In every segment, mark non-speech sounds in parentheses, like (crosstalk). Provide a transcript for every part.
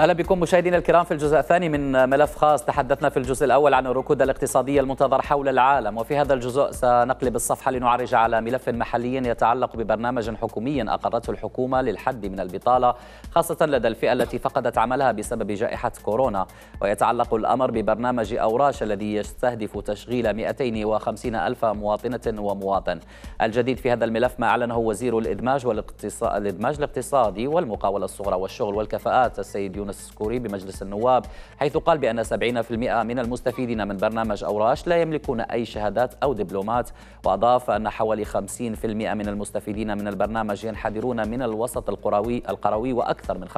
اهلا بكم مشاهدينا الكرام في الجزء الثاني من ملف خاص تحدثنا في الجزء الاول عن الركود الاقتصادي المنتظر حول العالم وفي هذا الجزء سنقلب الصفحه لنعرج على ملف محلي يتعلق ببرنامج حكومي اقرته الحكومه للحد من البطاله خاصه لدى الفئه التي فقدت عملها بسبب جائحه كورونا ويتعلق الامر ببرنامج اوراش الذي يستهدف تشغيل 250 الف مواطنه ومواطن الجديد في هذا الملف ما اعلنه وزير الادماج والاقتصاد الادماج الاقتصادي والمقاوله الصغرى والشغل والكفاءات السيد يونس السكوري بمجلس النواب حيث قال بأن 70% من المستفيدين من برنامج أوراش لا يملكون أي شهادات أو دبلومات وأضاف أن حوالي 50% من المستفيدين من البرنامج ينحدرون من الوسط القروي القروي وأكثر من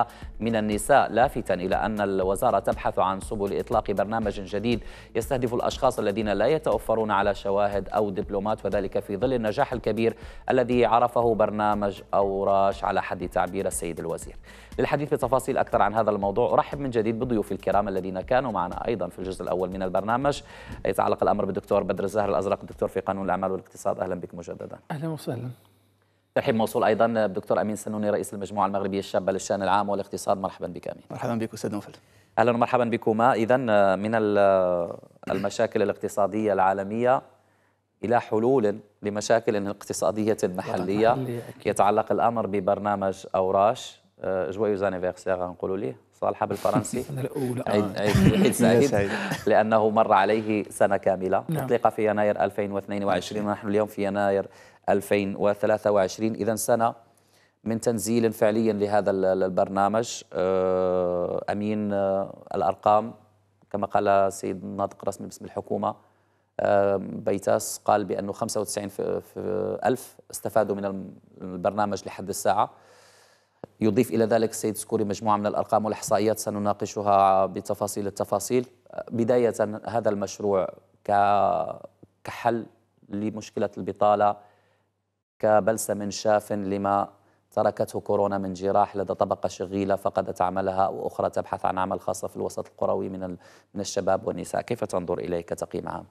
25% من النساء لافتا إلى أن الوزارة تبحث عن سبل إطلاق برنامج جديد يستهدف الأشخاص الذين لا يتوفرون على شواهد أو دبلومات وذلك في ظل النجاح الكبير الذي عرفه برنامج أوراش على حد تعبير السيد الوزير للحديث تفاصيل أكثر عن هذا الموضوع أرحب من جديد بضيوف الكرام الذين كانوا معنا أيضا في الجزء الأول من البرنامج يتعلق الأمر بالدكتور بدر الزهر الأزرق الدكتور في قانون الأعمال والاقتصاد أهلا بك مجددا أهلا وسهلا ترحيب موصول ايضا بالدكتور امين سنوني رئيس المجموعه المغربيه الشابه للشان العام والاقتصاد مرحبا بك امين مرحبا بك استاذ نوفل اهلا ومرحبا بكما اذا من المشاكل الاقتصاديه العالميه الى حلول لمشاكل اقتصاديه محليه يتعلق الامر ببرنامج اوراش جويوز انيفيرسير غنقولوا ليه صالحه بالفرنسي (laughs) السنه الاولى عيد آه. عيد (laughs) سعيد لانه مر عليه سنه كامله نعم. اطلق في يناير 2022 ونحن اليوم في يناير 2023 اذا سنه من تنزيل فعليا لهذا البرنامج آه، امين آه، الارقام كما قال السيد الناطق الرسمي باسم الحكومه بيتاس قال بانه 95 الف استفادوا من البرنامج لحد الساعه يضيف إلى ذلك السيد سكوري مجموعة من الأرقام والإحصائيات سنناقشها بتفاصيل التفاصيل بداية هذا المشروع كحل لمشكلة البطالة كبلسم شاف لما تركته كورونا من جراح لدى طبقة شغيلة فقدت عملها وأخرى تبحث عن عمل خاصة في الوسط القروي من من الشباب والنساء كيف تنظر إليه كتقييم عام؟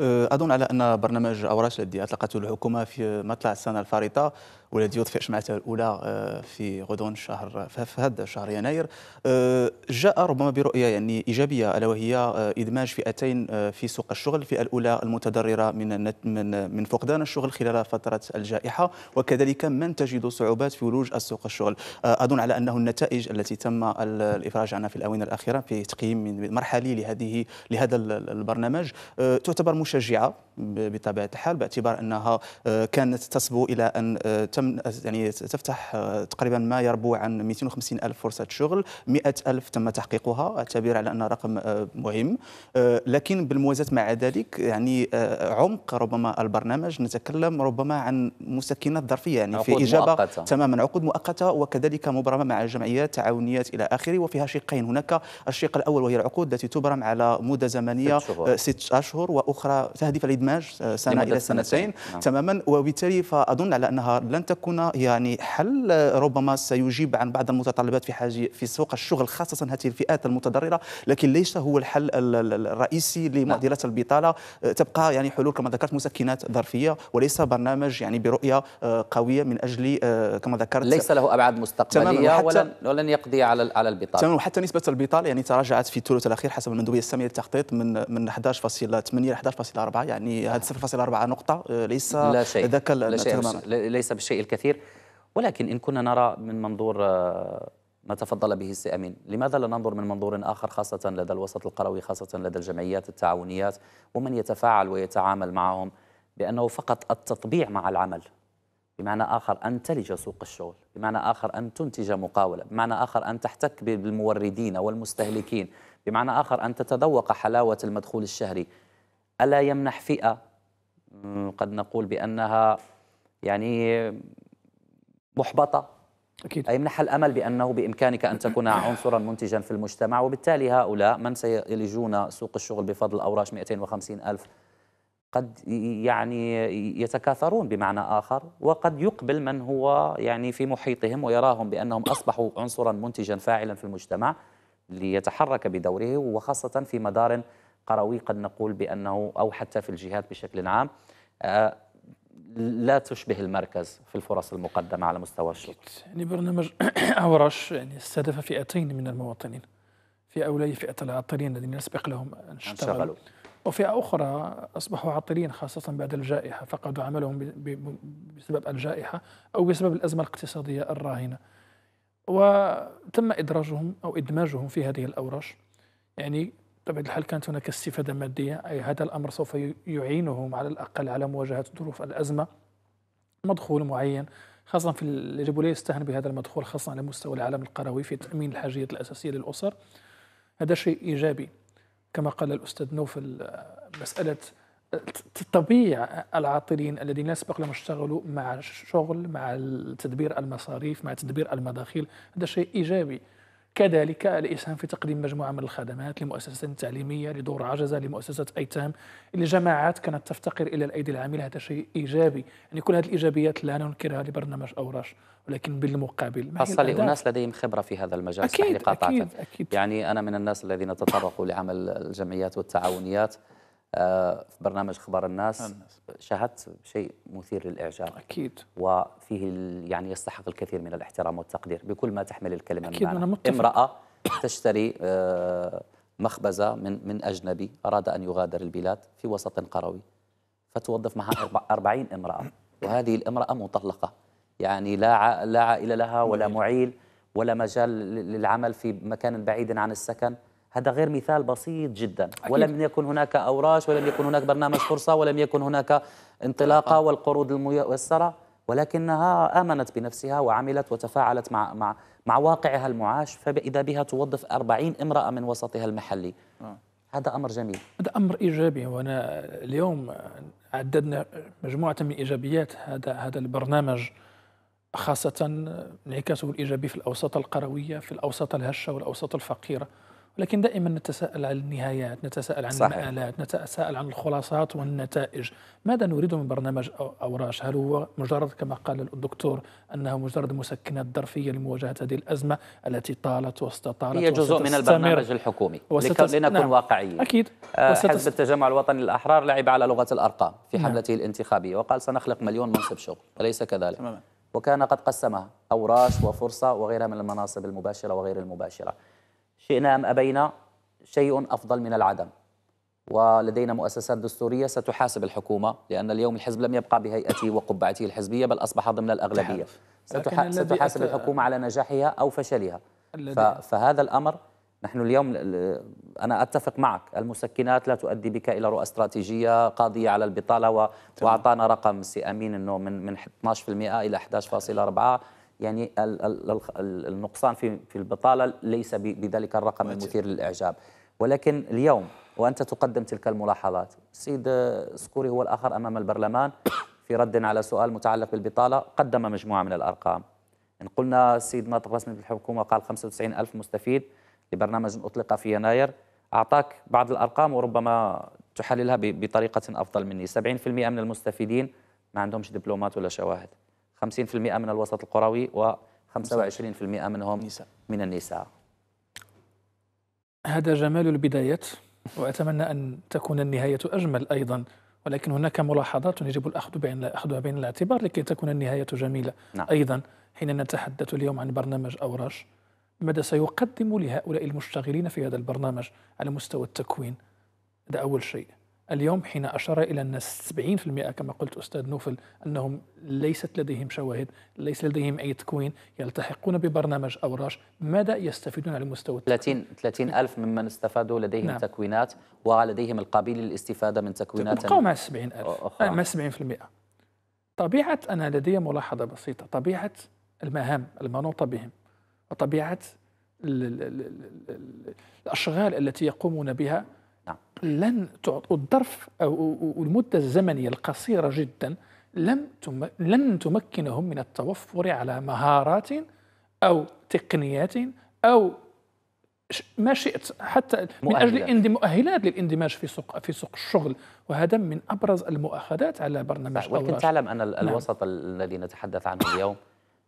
أظن أه، على أن برنامج أوراش الذي أطلقته الحكومة في مطلع السنة الفارطة ولاد يطفئ في الأولى آه، في غضون شهر في هذا شهر يناير آه، جاء ربما برؤية يعني إيجابية ألا وهي آه، إدماج فئتين في سوق الشغل الفئة الأولى المتضررة من من من فقدان الشغل خلال فترة الجائحة وكذلك من تجد صعوبات في ولوج السوق الشغل أظن على أنه النتائج التي تم الإفراج عنها في الآونة الأخيرة في تقييم مرحلي لهذه لهذا البرنامج تعتبر مشجعة بطبيعه الحال باعتبار انها آه، كانت تصبو الى ان آه، تم يعني تفتح آه، تقريبا ما يربو عن 250 الف فرصه شغل 100 الف تم تحقيقها اعتبر على انه رقم مهم لكن بالموازاه مع ذلك يعني عمق ربما البرنامج نتكلم ربما عن مسكنات ظرفيه يعني في اجابه مؤقتة. تماما عقود مؤقته وكذلك مبرمه مع جمعيات تعاونيات الى اخره وفيها شقين هناك الشق الاول وهي العقود التي تبرم على مده زمنيه ست أشهر واخرى تهدف لادماج برنامج سنه الى سنتين نعم. تماما وبالتالي فاظن على انها لن تكون يعني حل ربما سيجيب عن بعض المتطلبات في حاجه في سوق الشغل خاصه هذه الفئات المتضرره لكن ليس هو الحل الرئيسي لمعضله نعم. البطاله تبقى يعني حلول كما ذكرت مسكنات ظرفيه وليس برنامج يعني برؤيه آه، قويه من اجل آه، كما ذكرت ليس له ابعاد مستقبليه ولن ولن يقضي على على البطاله تمام وحتى نسبه البطاله يعني تراجعت في الثلث الاخير حسب المندوبيه الساميه للتخطيط من من 11.8 ل 11.4 يعني هذه 0.4 نقطة آه، ليس لا شيء ذاك لا شيء ليس بالشيء الكثير ولكن إن كنا نرى من منظور ما آه، تفضل به السي أمين لماذا لا ننظر من منظور آخر خاصة لدى الوسط القروي خاصة لدى الجمعيات التعاونيات ومن يتفاعل ويتعامل معهم بأنه فقط التطبيع مع العمل بمعنى آخر أن تلج سوق الشغل بمعنى آخر أن تنتج مقاولة بمعنى آخر أن تحتك بالموردين والمستهلكين بمعنى آخر أن تتذوق حلاوة المدخول الشهري ألا يمنح فئة قد نقول بأنها يعني محبطة أكيد. أيمنحها الأمل بأنه بإمكانك أن تكون (coughs) عنصرا منتجا في المجتمع وبالتالي هؤلاء من سيلجون سوق الشغل بفضل أوراش 250 ألف قد يعني يتكاثرون بمعنى آخر وقد يقبل من هو يعني في محيطهم ويراهم بأنهم أصبحوا عنصرا منتجا فاعلا في المجتمع ليتحرك بدوره وخاصة في مدار قروي قد نقول بأنه أو حتى في الجهات بشكل عام آه، لا تشبه المركز في الفرص المقدمة على مستوى الشغل يعني برنامج (clears throat) أورش يعني استهدف فئتين من المواطنين فئة أولى فئة العاطلين الذين يسبق لهم أن اشتغلوا وفئة أخرى أصبحوا عاطلين خاصة بعد الجائحة فقدوا عملهم بسبب الجائحة أو بسبب الأزمة الاقتصادية الراهنة وتم إدراجهم أو إدماجهم في هذه الأورش يعني بطبيعة الحال كانت هناك استفادة مادية أي هذا الأمر سوف يعينهم على الأقل على مواجهة ظروف الأزمة مدخول معين خاصة في يجب لا يستهن بهذا المدخول خاصة على مستوى العالم القروي في تأمين الحاجيات الأساسية للأسر هذا شيء إيجابي كما قال الأستاذ نوفل مسألة طبيعة العاطلين الذين لا سبق لهم اشتغلوا مع الشغل مع تدبير المصاريف مع تدبير المداخيل هذا شيء إيجابي كذلك الإسهام في تقديم مجموعة من الخدمات لمؤسسات تعليمية لدور عجزة لمؤسسة أيتام لجماعات كانت تفتقر إلى الأيدي العاملة هذا شيء إيجابي يعني كل هذه الإيجابيات لا ننكرها لبرنامج أوراش ولكن بالمقابل حصل لي أناس لديهم خبرة في هذا المجال أكيد أكيد, أكيد يعني أنا من الناس الذين تطرقوا لعمل الجمعيات والتعاونيات آه، في برنامج اخبار الناس, الناس. شاهدت شيء مثير للاعجاب اكيد وفيه يعني يستحق الكثير من الاحترام والتقدير بكل ما تحمل الكلمه أكيد من معنى امراه تشتري آه، مخبزه من من اجنبي اراد ان يغادر البلاد في وسط قروي فتوظف معها 40 امراه وهذه الامراه مطلقه يعني لا لا عائله لها ولا معيل ولا مجال للعمل في مكان بعيد عن السكن هذا غير مثال بسيط جدا أكيد. ولم يكن هناك أوراش ولم يكن هناك برنامج فرصة ولم يكن هناك انطلاقة آه. والقروض الميسرة ولكنها آمنت بنفسها وعملت وتفاعلت مع مع مع واقعها المعاش فإذا بها توظف 40 امرأة من وسطها المحلي أه. هذا أمر جميل هذا أمر إيجابي وأنا اليوم عددنا مجموعة من إيجابيات هذا هذا البرنامج خاصة انعكاسه الإيجابي في الأوساط القروية في الأوساط الهشة والأوساط الفقيرة لكن دائما نتساءل عن النهايات نتساءل عن صحيح. المآلات نتساءل عن الخلاصات والنتائج ماذا نريد من برنامج أوراش هل هو مجرد كما قال الدكتور أنه مجرد مسكنات ظرفية لمواجهة هذه الأزمة التي طالت واستطالت هي جزء من البرنامج الحكومي وستس... لنكن نعم. واقعيين أكيد وستس... آه، حزب التجمع الوطني الأحرار لعب على لغة الأرقام في نعم. حملته نعم. الانتخابية وقال سنخلق مليون منصب شغل وليس كذلك تماما. وكان قد قسمها أوراش وفرصة وغيرها من المناصب المباشرة وغير المباشرة شئنا أم أبينا شيء أفضل من العدم ولدينا مؤسسات دستورية ستحاسب الحكومة لأن اليوم الحزب لم يبقى بهيئته وقبعته الحزبية بل أصبح ضمن الأغلبية ستح... ستحاسب الحكومة على نجاحها أو فشلها ف... فهذا الأمر نحن اليوم أنا أتفق معك المسكنات لا تؤدي بك إلى رؤى استراتيجية قاضية على البطالة و... وأعطانا رقم سي أمين أنه من من 12% إلى 11.4 يعني النقصان في في البطاله ليس بذلك الرقم المثير للاعجاب ولكن اليوم وانت تقدم تلك الملاحظات السيد سكوري هو الاخر امام البرلمان في رد على سؤال متعلق بالبطاله قدم مجموعه من الارقام ان قلنا السيد ناطق رسمي بالحكومه قال 95 ألف مستفيد لبرنامج اطلق في يناير اعطاك بعض الارقام وربما تحللها بطريقه افضل مني 70% من المستفيدين ما عندهمش دبلومات ولا شواهد 50% من الوسط القروي و25% منهم نساء. من النساء هذا جمال البدايات وأتمنى أن تكون النهاية أجمل أيضا ولكن هناك ملاحظات يجب الأخذ بين الأخذها بين الاعتبار لكي تكون النهاية جميلة نعم. أيضا حين نتحدث اليوم عن برنامج أوراش ماذا سيقدم لهؤلاء المشتغلين في هذا البرنامج على مستوى التكوين هذا أول شيء اليوم حين أشار إلى أن 70% كما قلت أستاذ نوفل أنهم ليست لديهم شواهد ليس لديهم أي تكوين يلتحقون ببرنامج أوراش ماذا يستفيدون على مستوى 30 30 ألف ممن استفادوا لديهم نعم. تكوينات ولديهم القابل للاستفادة من تكوينات بقوا مع 70 ألف أخرى. آه، مع 70% طبيعة أنا لدي ملاحظة بسيطة طبيعة المهام المنوطة بهم وطبيعة الأشغال التي يقومون بها نعم. لن الظرف او المده الزمنيه القصيره جدا لم تم لن تمكنهم من التوفر على مهارات او تقنيات او ما شئت حتى من اجل مؤهلات للاندماج في سوق في سوق الشغل وهذا من ابرز المؤاخذات على برنامج ولكن تعلم ان نعم. الوسط نعم. الذي نتحدث عنه اليوم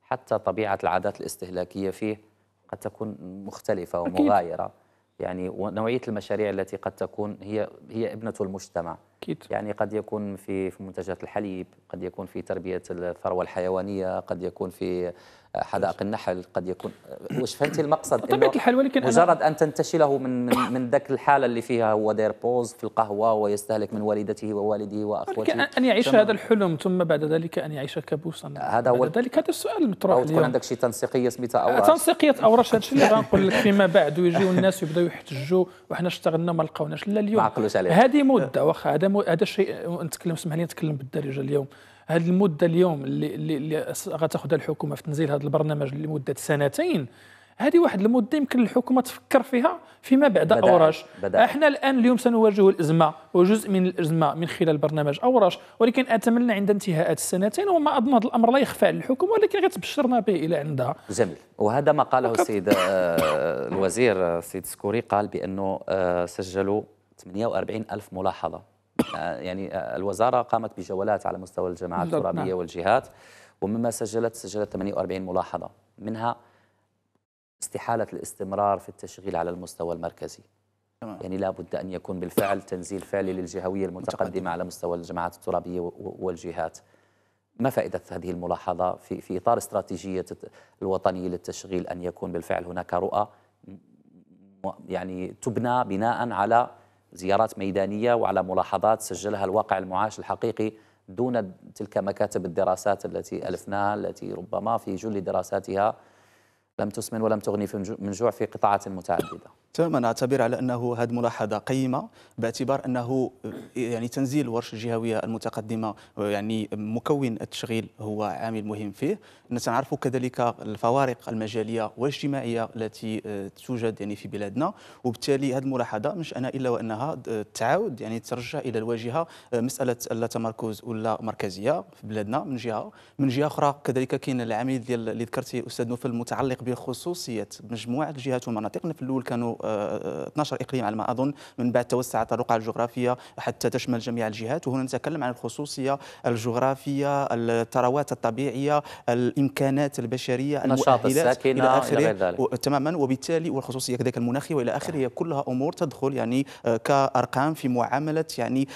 حتى طبيعه العادات الاستهلاكيه فيه قد تكون مختلفه ومغايره أكيد. يعني ونوعيه المشاريع التي قد تكون هي هي ابنه المجتمع أكيد. يعني قد يكون في في منتجات الحليب قد يكون في تربية الثروة الحيوانية قد يكون في آه، حدائق النحل قد يكون آه، واش فهمتي المقصد بطبيعة الحال ولكن مجرد أن تنتشله من من, من ذاك الحالة اللي فيها هو داير بوز في القهوة ويستهلك من والدته ووالده وأخوته ولكن أن يعيش هذا الحلم ثم بعد ذلك أن يعيش كابوسا هذا هو ذلك هذا السؤال المطروح أو تكون عندك شي تنسيقية سميتها أوراش آه، تنسيقية أوراش هذا الشيء اللي (laughs) غنقول لك فيما بعد ويجيو الناس يبداو يحتجوا وحنا اشتغلنا ما لقوناش لا اليوم عقلوش هذه مده واخا هذا هذا هذا الشيء نتكلم اسمح لي نتكلم بالدارجه اليوم هذه المده اليوم اللي اللي غتاخذها الحكومه في تنزيل هذا البرنامج لمده سنتين هذه واحد المده يمكن الحكومه تفكر فيها فيما بعد بدأ اوراش بدأ. احنا الان اليوم سنواجه الازمه وجزء من الازمه من خلال برنامج اوراش ولكن اتمنى عند انتهاء السنتين وما اظن هذا الامر لا يخفى على الحكومه ولكن غتبشرنا به الى عندها جميل وهذا ما قاله السيد آه، الوزير آه، السيد سكوري قال بانه آه، سجلوا 48 ألف ملاحظة آه، يعني آه، الوزارة قامت بجولات على مستوى الجماعات الترابية نعم. والجهات ومما سجلت سجلت 48 ملاحظة منها استحالة الاستمرار في التشغيل على المستوى المركزي يعني لا بد أن يكون بالفعل تنزيل فعلي للجهوية المتقدمة على مستوى الجماعات الترابية والجهات ما فائدة هذه الملاحظة في, في إطار استراتيجية الوطنية للتشغيل أن يكون بالفعل هناك رؤى يعني تبنى بناء على زيارات ميدانية وعلى ملاحظات سجلها الواقع المعاش الحقيقي دون تلك مكاتب الدراسات التي ألفناها التي ربما في جل دراساتها لم تسمن ولم تغني من جوع في قطاعات متعددة تماما نعتبر على انه هذه ملاحظه قيمه باعتبار انه يعني تنزيل ورش الجهويه المتقدمه يعني مكون التشغيل هو عامل مهم فيه نتعرف كذلك الفوارق المجاليه والاجتماعيه التي آه، توجد يعني في بلادنا وبالتالي هذه الملاحظه مش انا الا وانها آه، تعاود يعني ترجع الى الواجهه آه، مساله لا تمركز ولا مركزيه في بلادنا من جهه من جهه اخرى كذلك كاين العميل ديال اللي ذكرتي استاذ نوفل المتعلق بخصوصيه مجموعه الجهات والمناطق في الاول كانوا 12 اقليم على ما اظن من بعد توسعت الرقعه الجغرافيه حتى تشمل جميع الجهات وهنا نتكلم عن الخصوصيه الجغرافيه الثروات الطبيعيه الامكانات البشريه النشاط الساكنه الى اخره تماما وبالتالي والخصوصيه كذلك المناخيه والى اخره هي كلها امور تدخل يعني آه، كارقام في معامله يعني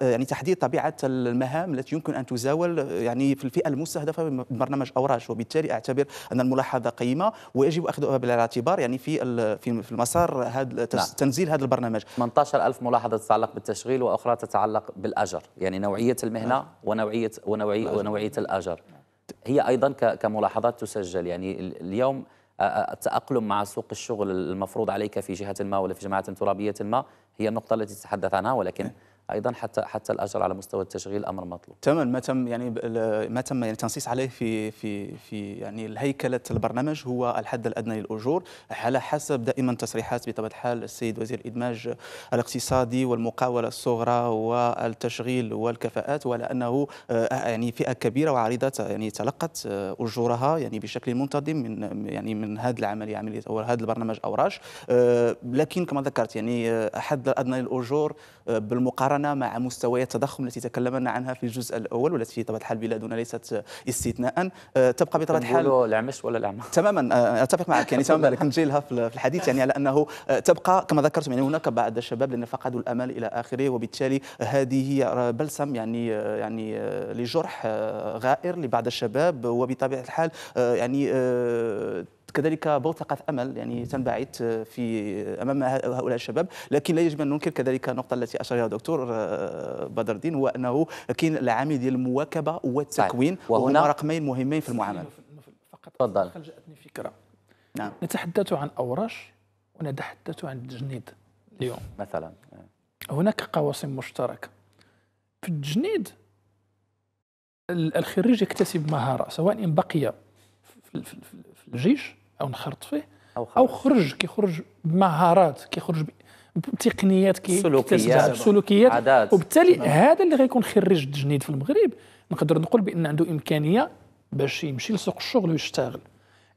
يعني تحديد طبيعه المهام التي يمكن ان تزاول آه، يعني في الفئه المستهدفه ببرنامج اوراش وبالتالي اعتبر ان الملاحظه قيمه ويجب اخذها بالاعتبار يعني في في المسار مسار هاد نعم. تنزيل هذا البرنامج 18000 ملاحظه تتعلق بالتشغيل واخرى تتعلق بالاجر يعني نوعيه المهنه نعم. ونوعيه ونوعيه ونوعيه الاجر نعم. هي ايضا كملاحظات تسجل يعني اليوم التاقلم مع سوق الشغل المفروض عليك في جهه ما ولا في جماعه ترابيه ما هي النقطه التي تتحدث عنها ولكن ايضا حتى حتى الاجر على مستوى التشغيل امر مطلوب. تمام ما تم يعني ما تم يعني تنصيص عليه في في في يعني الهيكله البرنامج هو الحد الادنى للاجور على حسب دائما تصريحات بطبيعه الحال السيد وزير الادماج الاقتصادي والمقاوله الصغرى والتشغيل والكفاءات ولانه آه، يعني فئه كبيره وعريضه يعني تلقت آه، اجورها يعني بشكل منتظم من يعني من هذه العمليه يعني عمليه او هذا البرنامج اوراش آه، لكن كما ذكرت يعني الحد الادنى للاجور بالمقارنه مقارنه مع مستويات التضخم التي تكلمنا عنها في الجزء الاول والتي بطبيعه الحال بلادنا ليست استثناء أه، تبقى بطبيعه الحال العمش ولا الاعمى تماما أه، أه، اتفق معك يعني (laughs) تماما لكن جيلها في الحديث يعني على انه تبقى كما ذكرت يعني هناك بعض الشباب لان فقدوا الامل الى اخره وبالتالي هذه بلسم يعني يعني لجرح غائر لبعض الشباب وبطبيعه الحال يعني كذلك بوتقة أمل يعني تنبعث آه، في آه، أمام هؤلاء الشباب لكن لا يجب أن ننكر كذلك النقطة التي أشار إليها الدكتور آه، بدر الدين هو أنه كاين العامل ديال المواكبة والتكوين وهنا رقمين مهمين في المعاملة تفضل جاءتني فكرة نعم نتحدث عن أوراش ونتحدث عن التجنيد اليوم مثلا هناك قواسم مشتركة في التجنيد الخريج يكتسب مهارة سواء إن بقي في الجيش او نخرط فيه او خرج, أو خرج كيخرج بمهارات كيخرج بتقنيات سلوكيات سلوكيات عادات. وبالتالي نعم. هذا اللي غيكون خريج التجنيد في المغرب نقدر نقول بان عنده امكانيه باش يمشي لسوق الشغل ويشتغل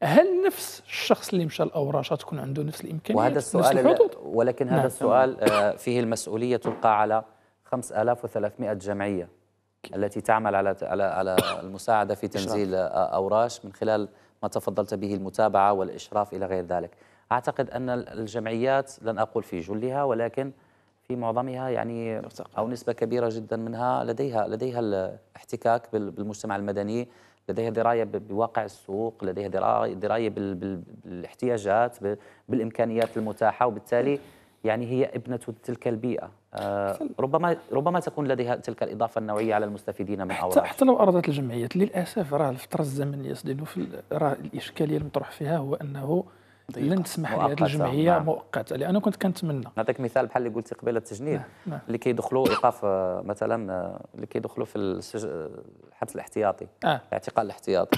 هل نفس الشخص اللي مشى الاوراش تكون عنده نفس الامكانيات وهذا السؤال نفس ولكن هذا نعم. السؤال آه، فيه المسؤوليه تلقى على 5300 جمعيه التي تعمل على على على المساعده في تنزيل آه، اوراش من خلال ما تفضلت به المتابعة والإشراف إلى غير ذلك أعتقد أن الجمعيات لن أقول في جلها ولكن في معظمها يعني أو نسبة كبيرة جدا منها لديها لديها الاحتكاك بالمجتمع المدني لديها درايه بواقع السوق لديها درايه بالاحتياجات بالامكانيات المتاحه وبالتالي يعني هي ابنه تلك البيئه آه، ربما ربما تكون لديها تلك الاضافه النوعيه على المستفيدين من اوراق حتى, لو ارادت الجمعيات للاسف راه الفتره الزمنيه سيدي راه الاشكاليه المطروح فيها هو انه لن تسمح لهذه الجمعيه نعم. مؤقته لان كنت كنتمنى نعطيك مثال بحال اللي قلتي قبيله التجنيد نعم. اللي نعم. كيدخلوا ايقاف آه، مثلا اللي آه، كيدخلوا في الحبس الاحتياطي آه. الاعتقال الاحتياطي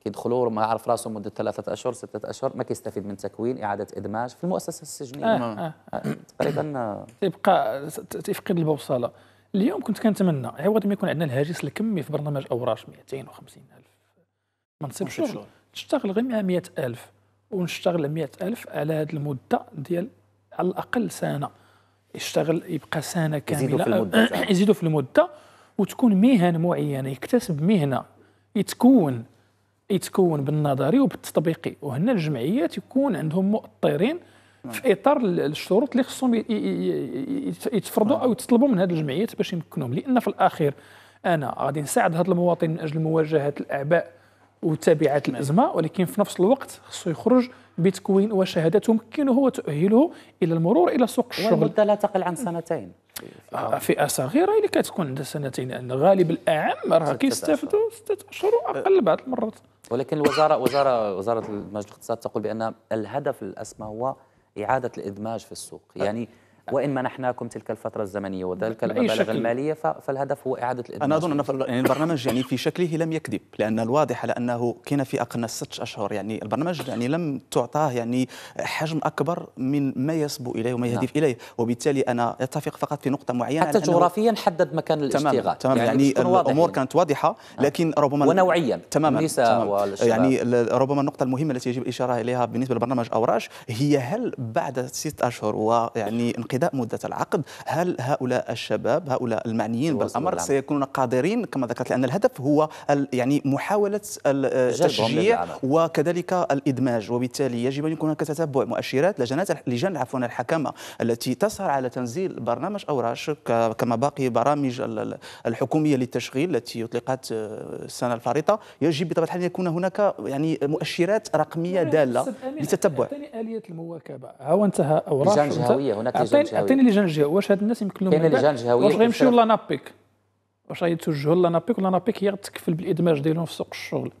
كيدخلوا ما عارف راسه مده ثلاثه اشهر سته اشهر ما كيستفيد من تكوين اعاده ادماج في المؤسسه السجنيه آه آه،, آه. تقريبا تيبقى تفقد البوصله اليوم كنت كنتمنى عوض ما يكون عندنا الهاجس الكمي في برنامج اوراش 250 الف منصب شغل تشتغل غير مع 100 الف ونشتغل 100 الف على هذه المده ديال على الاقل سنه يشتغل يبقى سنه كامله يزيدوا في المده (clears throat) يزيدوا في المده وتكون مهن معينه يكتسب مهنه يتكون يتكون بالنظري وبالتطبيقي وهنا الجمعيات يكون عندهم مؤطرين نعم. في اطار الشروط اللي خصهم يتفرضوا نعم. او يتطلبوا من هذه الجمعيات باش يمكنهم لان في الاخير انا غادي نساعد هذا المواطن من اجل مواجهه الاعباء وتابعات نعم. الازمه ولكن في نفس الوقت خصو يخرج بتكوين وشهاده تمكنه وتؤهله الى المرور الى سوق الشغل والمده لا تقل عن سنتين فئه آه، صغيره اللي كتكون عندها سنتين لان غالب الاعم راه كيستافدوا سته اشهر واقل بعض المرات ولكن الوزاره وزاره وزاره المجلس الاقتصاد تقول بان الهدف الاسمى هو اعاده الادماج في السوق يعني وان منحناكم تلك الفتره الزمنيه وذلك المبالغ الماليه فالهدف هو اعاده الادمان انا اظن ان يعني البرنامج يعني في شكله لم يكذب لان الواضح على انه كان في اقل من ست اشهر يعني البرنامج يعني لم تعطاه يعني حجم اكبر من ما يصبو اليه وما يهدف نعم. اليه وبالتالي انا اتفق فقط في نقطه معينه حتى جغرافيا حدد مكان الاشتغال تمام يعني, يعني الامور كانت واضحه نعم. لكن ربما ونوعيا تماما, تماماً يعني ربما النقطه المهمه التي يجب الاشاره اليها بالنسبه لبرنامج اوراش هي هل بعد ست اشهر ويعني انقضاء انتهاء مدة العقد هل هؤلاء الشباب هؤلاء المعنيين بالأمر سيكونون قادرين كما ذكرت لأن الهدف هو يعني محاولة التشجيع وكذلك الإدماج وبالتالي يجب أن يكون هناك تتبع مؤشرات لجنات لجان عفوا الحكامة التي تسهر على تنزيل برنامج أوراش كما باقي برامج الحكومية للتشغيل التي أطلقت آه، السنة الفارطة يجب بطبيعة الحال أن يكون هناك يعني مؤشرات رقمية دالة لتتبع ألية المواكبة ها انتهى أوراش لجان جهوية هناك عطيني عطيني لجان الجهويه واش هاد الناس يمكن لهم كاين لجان جهويه واش غيمشيو لنابيك واش غيتوجهوا لنابيك ولا نابيك هي غتكفل بالادماج ديالهم في سوق الشغل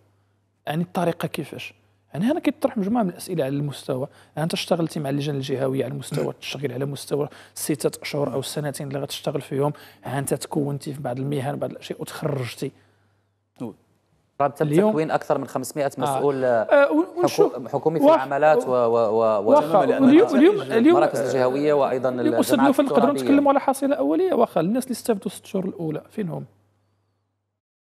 يعني الطريقه كيفاش يعني هنا كيطرح مجموعه من الاسئله على المستوى يعني انت اشتغلتي مع اللجان الجهويه على مستوى التشغيل على مستوى سته اشهر او السنتين اللي غتشتغل فيهم ها انت تكونتي في بعض المهن بعض الاشياء وتخرجتي قد طيب، تم تكوين اكثر من 500 آه. مسؤول آه. آه، حكومي في العملات و و و اليوم اليوم المراكز الجهويه وايضا الاستاذ نوفل نقدروا نتكلموا على حصيله اوليه واخا الناس اللي استفدوا ست شهور الاولى فين هم؟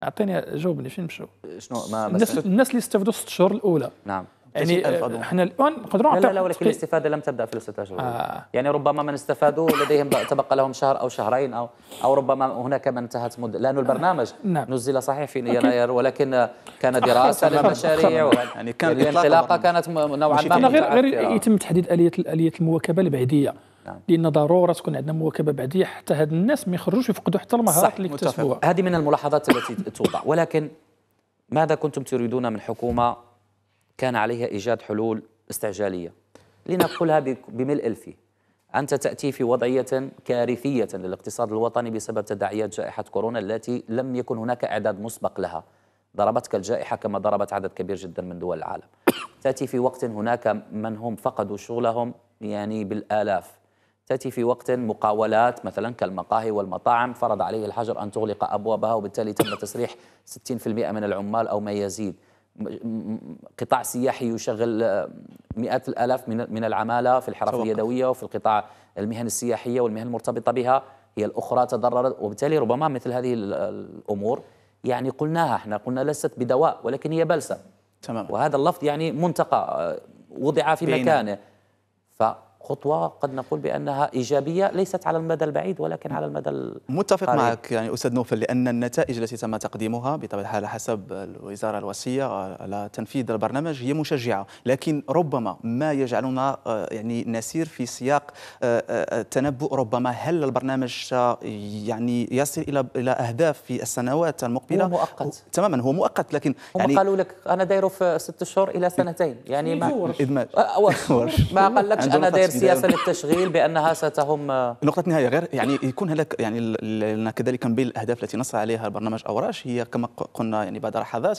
اعطيني جاوبني فين مشوا؟ شنو ما الناس, الناس اللي استفدوا ست شهور الاولى نعم يعني احنا الان نقدروا لا, لا لا ولكن الاستفاده لم تبدا في الستة اشهر آه. يعني ربما من استفادوا لديهم تبقى لهم شهر او شهرين او او ربما هناك من انتهت مده لان البرنامج آه. نعم. نزل صحيح في يناير ولكن كان دراسه للمشاريع يعني كان يعني الانطلاقه كانت نوعا ما غير غير يتم تحديد اليه اليه المواكبه البعديه نعم. لان ضروره تكون عندنا مواكبه بعديه حتى هاد الناس ما يخرجوش يفقدوا حتى المهارات اللي اكتسبوها هذه من الملاحظات التي توضع ولكن ماذا كنتم تريدون من حكومه كان عليها إيجاد حلول استعجالية لنقولها بملء الفي أنت تأتي في وضعية كارثية للاقتصاد الوطني بسبب تداعيات جائحة كورونا التي لم يكن هناك إعداد مسبق لها ضربتك الجائحة كما ضربت عدد كبير جدا من دول العالم تأتي في وقت هناك من هم فقدوا شغلهم يعني بالآلاف تأتي في وقت مقاولات مثلا كالمقاهي والمطاعم فرض عليه الحجر أن تغلق أبوابها وبالتالي تم تسريح 60% من العمال أو ما يزيد قطاع سياحي يشغل مئات الالاف من من العماله في الحرف اليدويه وفي القطاع المهن السياحيه والمهن المرتبطه بها هي الاخرى تضررت وبالتالي ربما مثل هذه الامور يعني قلناها احنا قلنا ليست بدواء ولكن هي بلسم تمام وهذا اللفظ يعني منتقى آه، وضع في بينا. مكانه ف خطوة قد نقول بأنها إيجابية ليست على المدى البعيد ولكن على المدى متفق القريب. معك يعني أستاذ نوفل لأن النتائج التي تم تقديمها بطبيعة الحال حسب الوزارة الوصية على تنفيذ البرنامج هي مشجعة لكن ربما ما يجعلنا آه، يعني نسير في سياق التنبؤ آه، آه، ربما هل البرنامج يعني يصل إلى إلى أهداف في السنوات المقبلة هو مؤقت تماما هو مؤقت لكن هم يعني قالوا لك أنا دايره في ست شهور إلى سنتين يعني ما إدماج ما (laughs) قال لكش أنا داير غير سياسه للتشغيل بانها ستهم نقطه نهايه غير يعني يكون هناك يعني كذلك من بين الاهداف التي نص عليها برنامج اوراش هي كما قلنا يعني بعد لحظات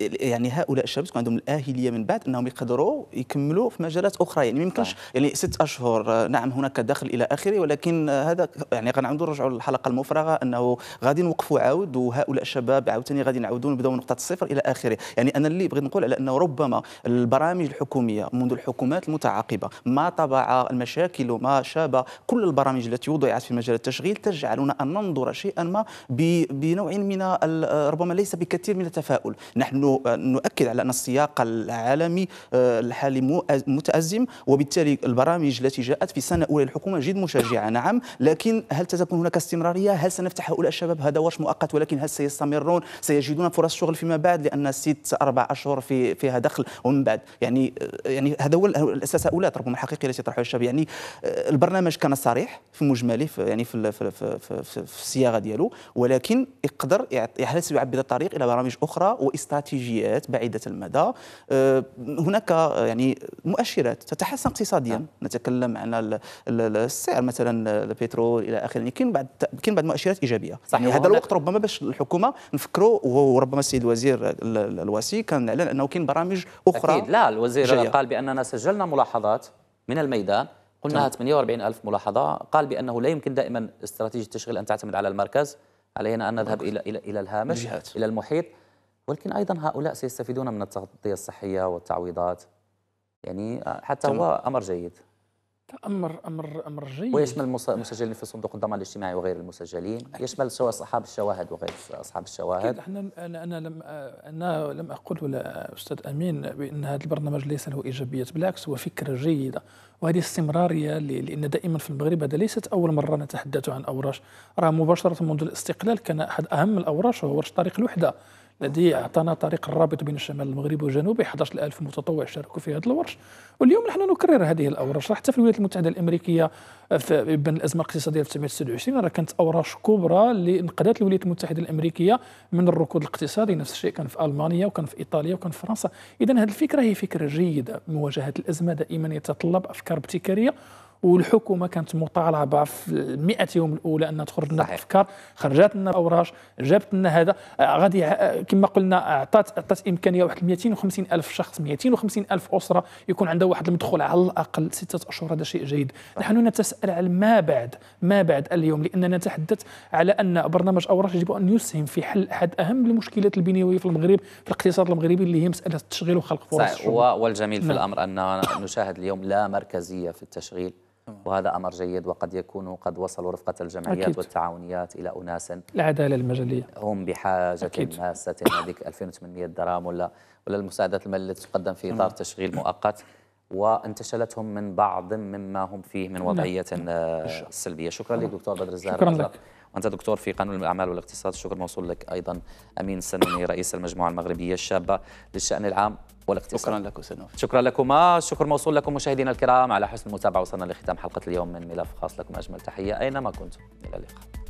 يعني هؤلاء الشباب تكون عندهم الاهليه من بعد انهم يقدروا يكملوا في مجالات اخرى يعني ما يمكنش يعني ست اشهر نعم هناك دخل الى اخره ولكن هذا يعني غنعاودوا نرجعوا للحلقه المفرغه انه غادي نوقفوا عاود وهؤلاء الشباب عاوتاني غادي نعاودوا نبداو من نقطه الصفر الى اخره يعني انا اللي بغيت نقول على انه ربما البرامج الحكوميه منذ الحكومات المتعاقبه ما طبع المشاكل وما شابه كل البرامج التي وضعت في مجال التشغيل تجعلنا أن ننظر شيئا ما بنوع من ربما ليس بكثير من التفاؤل نحن نؤكد على أن السياق العالمي آه، الحالي متأزم وبالتالي البرامج التي جاءت في سنة أولى الحكومة جد مشجعة نعم لكن هل ستكون هناك استمرارية هل سنفتح هؤلاء الشباب هذا ورش مؤقت ولكن هل سيستمرون سيجدون فرص شغل فيما بعد لأن ست أربع أشهر في فيها دخل ومن بعد يعني آه، يعني هذا هو الأساس هؤلاء ربما الحقيقي التي يطرح الصلاح والشباب يعني آه، البرنامج كان صريح في مجمله في يعني في, في, في, في, في الصياغه ديالو ولكن يقدر يحرص يعبد الطريق الى برامج اخرى واستراتيجيات بعيده المدى آه، هناك آه، يعني مؤشرات تتحسن اقتصاديا نعم. نتكلم عن السعر مثلا البترول الى اخره يعني كاين بعض كاين بعض مؤشرات ايجابيه يعني صحيح يعني هذا الوقت ربما باش الحكومه نفكروا وربما السيد الوزير الواسي كان اعلن انه كاين برامج اخرى اكيد لا الوزير جاية. قال باننا سجلنا ملاحظات من الميدان قلنا 48 ألف ملاحظة قال بأنه لا يمكن دائما استراتيجية التشغيل أن تعتمد على المركز علينا أن نذهب إلى إلى إلى الهامش جهات. إلى المحيط ولكن أيضا هؤلاء سيستفيدون من التغطية الصحية والتعويضات يعني حتى هو أمر جيد امر امر امر جيد ويشمل المسجلين في صندوق الضمان الاجتماعي وغير المسجلين أكيد. يشمل سواء اصحاب الشواهد وغير اصحاب الشواهد أكيد احنا انا انا لم انا لم اقول ولا استاذ امين بان هذا البرنامج ليس له ايجابيات بالعكس هو فكره جيده وهذه استمراريه لان دائما في المغرب هذا ليست اول مره نتحدث عن اوراش راه مباشره منذ الاستقلال كان احد اهم الاوراش هو ورش طريق الوحده الذي اعطانا طريق الرابط بين الشمال المغربي والجنوبي 11000 متطوع شاركوا في هذا الورش واليوم نحن نكرر هذه الاورش حتى في الولايات المتحده الامريكيه في بين الازمه الاقتصاديه في 1927 راه كانت اوراش كبرى اللي انقذت الولايات المتحده الامريكيه من الركود الاقتصادي نفس الشيء كان في المانيا وكان في ايطاليا وكان في فرنسا اذا هذه الفكره هي فكره جيده مواجهه الازمه دائما يتطلب افكار ابتكاريه والحكومه كانت مطالبه في المئة يوم الاولى ان تخرج لنا افكار خرجت لنا اوراش جابت لنا هذا آه، غادي آه، كما قلنا اعطات اعطات امكانيه واحد 250 الف شخص 250 الف اسره يكون عندها واحد المدخول على الاقل سته اشهر هذا شيء جيد نحن نتساءل على ما بعد ما بعد اليوم لاننا نتحدث على ان برنامج اوراش يجب ان يسهم في حل احد اهم المشكلات البنيويه في المغرب في الاقتصاد المغربي اللي هي مساله التشغيل وخلق فرص والجميل في نعم. الامر ان نشاهد اليوم لا مركزيه في التشغيل وهذا أمر جيد وقد يكون قد وصلوا رفقة الجمعيات أكيد. والتعاونيات إلى أناس العدالة المجليه هم بحاجة أكيد. ماسة هذيك 2800 درهم ولا ولا المساعدات المالية التي تقدم في إطار نعم. تشغيل مؤقت وانتشلتهم من بعض مما هم فيه من نعم. وضعية آه، سلبية شكرا لك دكتور بدر الزهر شكرا لك أنت دكتور في قانون الأعمال والاقتصاد الشكر موصول لك أيضا أمين سنوني رئيس المجموعة المغربية الشابة للشأن العام والاقتصاد شكرا لك سنوف شكرا لكما الشكر موصول لكم مشاهدينا الكرام على حسن المتابعة وصلنا لختام حلقة اليوم من ملف خاص لكم أجمل تحية أينما كنتم إلى اللقاء